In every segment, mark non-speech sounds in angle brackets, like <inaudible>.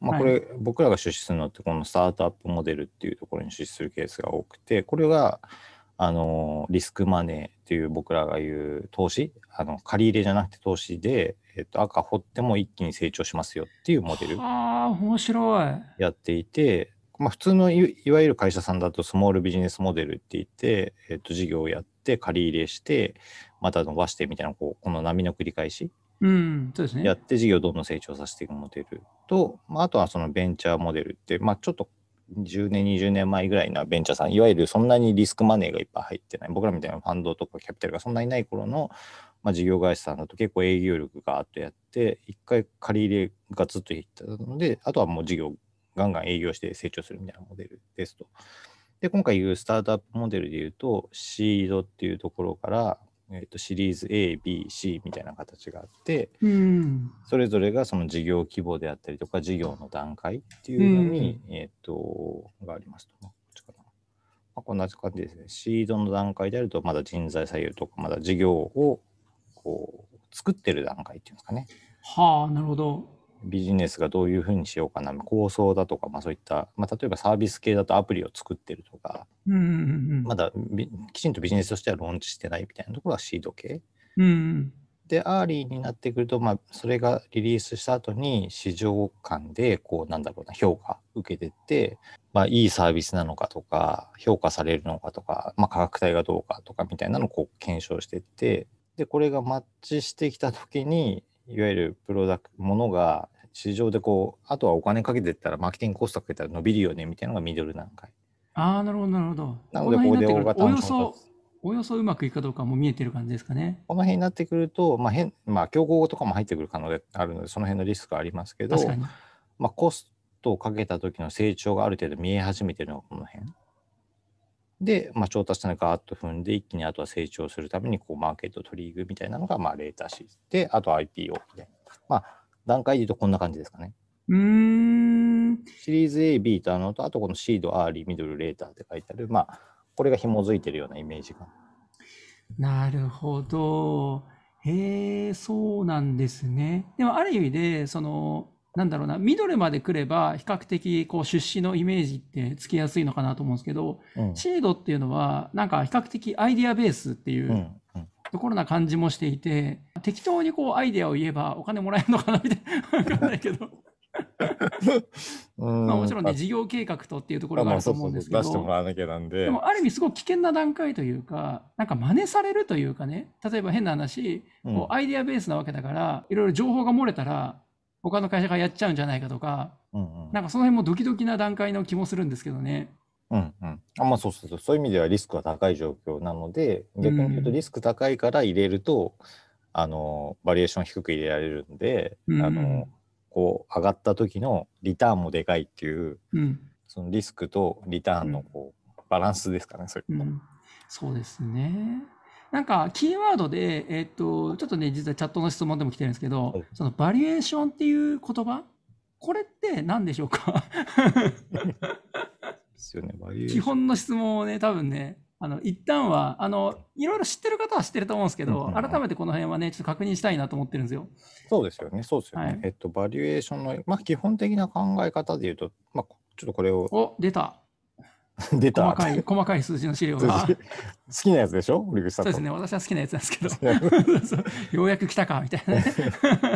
まあ、これ僕らが出資するのってこのスタートアップモデルっていうところに出資するケースが多くてこれがあのリスクマネーっていう僕らが言う投資あの借り入れじゃなくて投資で、えっと、赤掘っても一気に成長しますよっていうモデルあ面白いやっていて、まあ、普通のいわゆる会社さんだとスモールビジネスモデルって言って、えっと、事業をやって借り入れしてまた伸ばしてみたいなこうこの波の繰り返しうん、そうですね。やって事業をどんどん成長させていくモデルと、まあ、あとはそのベンチャーモデルって、まあ、ちょっと10年、20年前ぐらいのベンチャーさん、いわゆるそんなにリスクマネーがいっぱい入ってない、僕らみたいなファンドとかキャピタルがそんなにない頃の、まあ、事業会社さんだと結構営業力がーっとやって、一回借り入れがずっといったので、あとはもう事業ガンガン営業して成長するみたいなモデルですと。で、今回いうスタートアップモデルでいうと、シードっていうところから、えー、とシリーズ A、B、C みたいな形があって、うん、それぞれがその事業規模であったりとか事業の段階っていうのに、うん、えっ、ー、とがありますと。まあ、こんな感じですね。シードの段階であるとまだ人材採用とかまだ事業をこう作ってる段階っていうんですかね。はあなるほど。ビジネスがどういうふうにしようかな構想だとか、まあ、そういった、まあ、例えばサービス系だとアプリを作ってるとか、うんうんうん、まだきちんとビジネスとしてはローンチしてないみたいなところはシード系、うん、でアーリーになってくると、まあ、それがリリースした後に市場間でこうなんだろうな評価受けてって、まあ、いいサービスなのかとか評価されるのかとか、まあ、価格帯がどうかとかみたいなのをこう検証してってでこれがマッチしてきた時にいわゆるプロダクトものが市場でこうあとはお金かけてったらマーケティングコストかけたら伸びるよねみたいなのがミドル段階ああなるほどなるほどなのでここで大型およそおよそうまくいくかどうかも見えてる感じですかねこの辺になってくるとまあ変まあ競合とかも入ってくる可能であるのでその辺のリスクはありますけどまあコストをかけた時の成長がある程度見え始めてるのがこの辺で、まあ、調達がガーッと踏んで、一気にあとは成長するために、こう、マーケット取り入みたいなのが、まあ、レーターシーズで、あと IPO で。まあ、段階で言うとこんな感じですかね。うん。シリーズ A、B とあのと、あとこのシード、アーリー、ミドル、レーターって書いてある、まあ、これが紐づいてるようなイメージが。なるほど。へえ、そうなんですね。でも、ある意味で、その、なんだろうな、ミドルまで来れば、比較的こう出資のイメージってつきやすいのかなと思うんですけど、うん、シードっていうのは、なんか比較的アイデアベースっていうところな感じもしていて、適当にこうアイデアを言えばお金もらえるのかなみたいな、わかんないけど。まあもちろんね、事業計画とっていうところがあると思うんですけど、でもある意味、すごく危険な段階というか、なんか真似されるというかね、例えば変な話、こうアイデアベースなわけだから、いろいろ情報が漏れたら、他の会社がやっちゃうんじゃないかとか、うんうん、なんかその辺もドキドキな段階の気もするんですけどね。うんうん、あまあそうそうそういう意味ではリスクは高い状況なので逆に言うとリスク高いから入れると、うん、あのバリエーション低く入れられるんで、うんあのこう上がった時のリターンもでかいっていう、うん、そのリスクとリターンのこう、バランスですかねそれ、うん、そうですね。なんか、キーワードで、えっ、と、ちょっとね、実はチャットの質問でも来てるんですけど、はい、そのバリエーションっていう言葉、これって何でしょうかですよね、バリエーション。基本の質問をね、多分ね、あの、一旦は、あの、いろいろ知ってる方は知ってると思うんですけど、うんうん、改めてこの辺はね、ちょっと確認したいなと思ってるんですよ。そうですよね、そうですよね。はい、えっと、バリエーションの、まあ、基本的な考え方で言うと、まあ、ちょっとこれを。お、出た。<laughs> 出た細かい細かい数字の資料が好きなやつでしょ堀口さんそうですね私は好きなやつなんですけど <laughs> ようやく来たかみたいな、ね、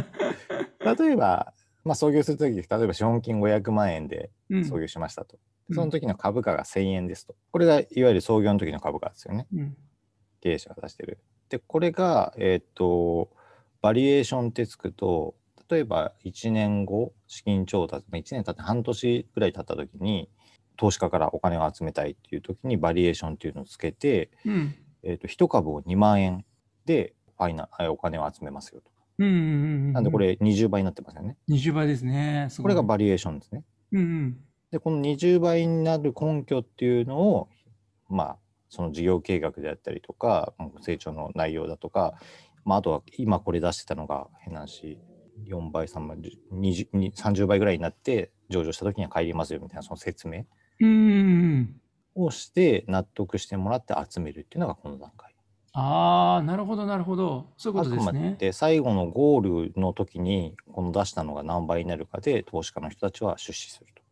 <laughs> 例えば、まあ、創業する時例えば資本金500万円で創業しましたと、うん、その時の株価が1000円ですとこれがいわゆる創業の時の株価ですよね、うん、経営者が出してるでこれがえっ、とバリエーションってつくと例えば1年後資金調達1年経って半年ぐらい経った時に投資家からお金を集めたいっていう時にバリエーションっていうのをつけて、うん、えー、と1株を2万円でファイナお金を集めますよと。うんうんうんなんでこれ20倍になってますよね。20倍ですね。すこれがバリエーションですね。うんうん、でこの20倍になる根拠っていうのをまあその事業計画であったりとか成長の内容だとか、まあ、あとは今これ出してたのが変な話4倍3倍30倍ぐらいになって上場した時には帰りますよみたいなその説明うんをして納得してもらって集めるっていうのがこの段階。ああなるほどなるほどそういうことですね。で最後のゴールの時にこの出したのが何倍になるかで投資家の人たちは出資すると。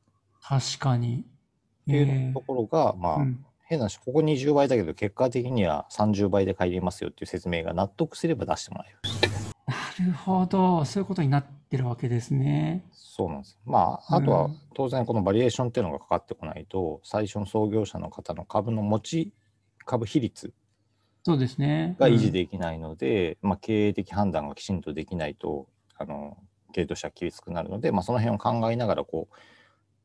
確かに。っていうところが、まあ、うん、変な話ここ20倍だけど結果的には30倍で帰りますよっていう説明が納得すれば出してもらえる。るほど、そういうことになってるわけですね。そうなんです。まあ、あとは当然このバリエーションっていうのがかかってこないと、最初の創業者の方の株の持ち株比率そうですねが維持できないので、まあ、経営的判断がきちんとできないとあの経営としては厳しくなるので、まあ、その辺を考えながらこう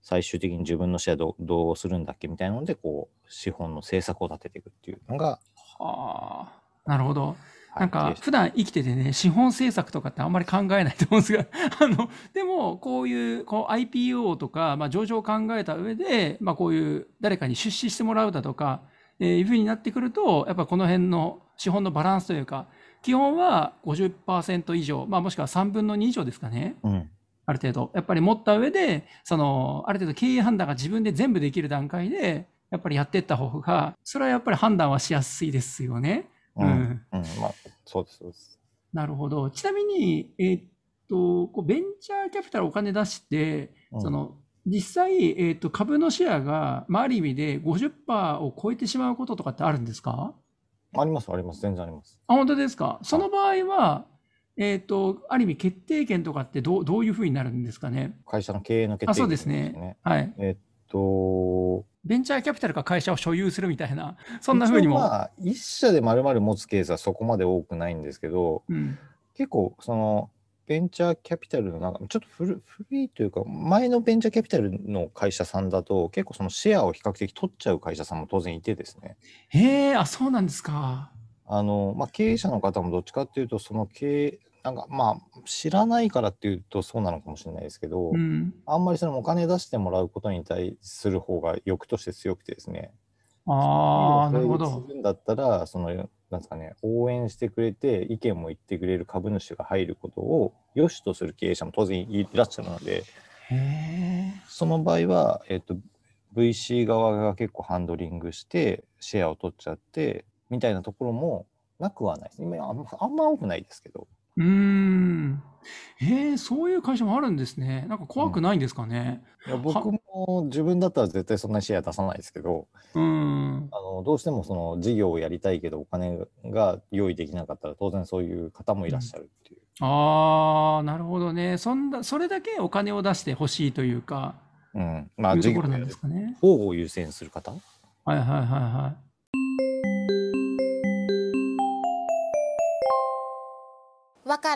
最終的に自分のシェアどどうするんだっけみたいなのでこう資本の政策を立てていくっていうのが。はあなるほど。なんか、普段生きててね、資本政策とかってあんまり考えないと思うんですが <laughs> あの、でも、こういう、こう IPO とか、まあ、上場を考えた上で、まあ、こういう誰かに出資してもらうだとか、えー、いうふうになってくると、やっぱこの辺の資本のバランスというか、基本は50%以上、まあ、もしくは3分の2以上ですかね。うん、ある程度。やっぱり持った上で、その、ある程度経営判断が自分で全部できる段階で、やっぱりやっていった方が、それはやっぱり判断はしやすいですよね。うん。うん、まあ、そうです、そうです。なるほど。ちなみに、えー、っと、こうベンチャーキャピタルお金出して、うん、その、実際、えー、っと、株のシェアが、まあ、ある意味で50%を超えてしまうこととかってあるんですかあります、あります。全然あります。あ、本当ですか。その場合は、えっ、ー、と、ある意味決定権とかってどう、どういうふうになるんですかね。会社の経営の決定権、ね、そうですね。はい。えっ、と、ベンチャーキャピタルが会社を所有するみたいな、そんなふうにも。まあ、一社でまるまる持つケースはそこまで多くないんですけど、うん、結構、その、ベンチャーキャピタルの中、ちょっと古いというか、前のベンチャーキャピタルの会社さんだと、結構そのシェアを比較的取っちゃう会社さんも当然いてですね。へえ、あ、そうなんですか。あのまあ、経営者の方もどっちかっていうと、その経営、なんかまあ知らないからっていうとそうなのかもしれないですけど、うん、あんまりそのお金出してもらうことに対する方が欲として強くてですねああなるほど。だったらそのなんですかね応援してくれて意見も言ってくれる株主が入ることを良しとする経営者も当然いらっしゃるのでその場合は、えーと、VC 側が結構ハンドリングしてシェアを取っちゃってみたいなところもなくはないです。今あんま多くないですけど。うん。へえ、そういう会社もあるんですね。なんか怖くないんですかね。いや僕も自分だったら絶対そんなにシェア出さないですけど、うん。あのどうしてもその事業をやりたいけどお金が用意できなかったら当然そういう方もいらっしゃるっていう。ああ、なるほどね。そんそれだけお金を出してほしいというか、うん。まあ、事業ころなんですかね。を優先する方はいはいはいはい。から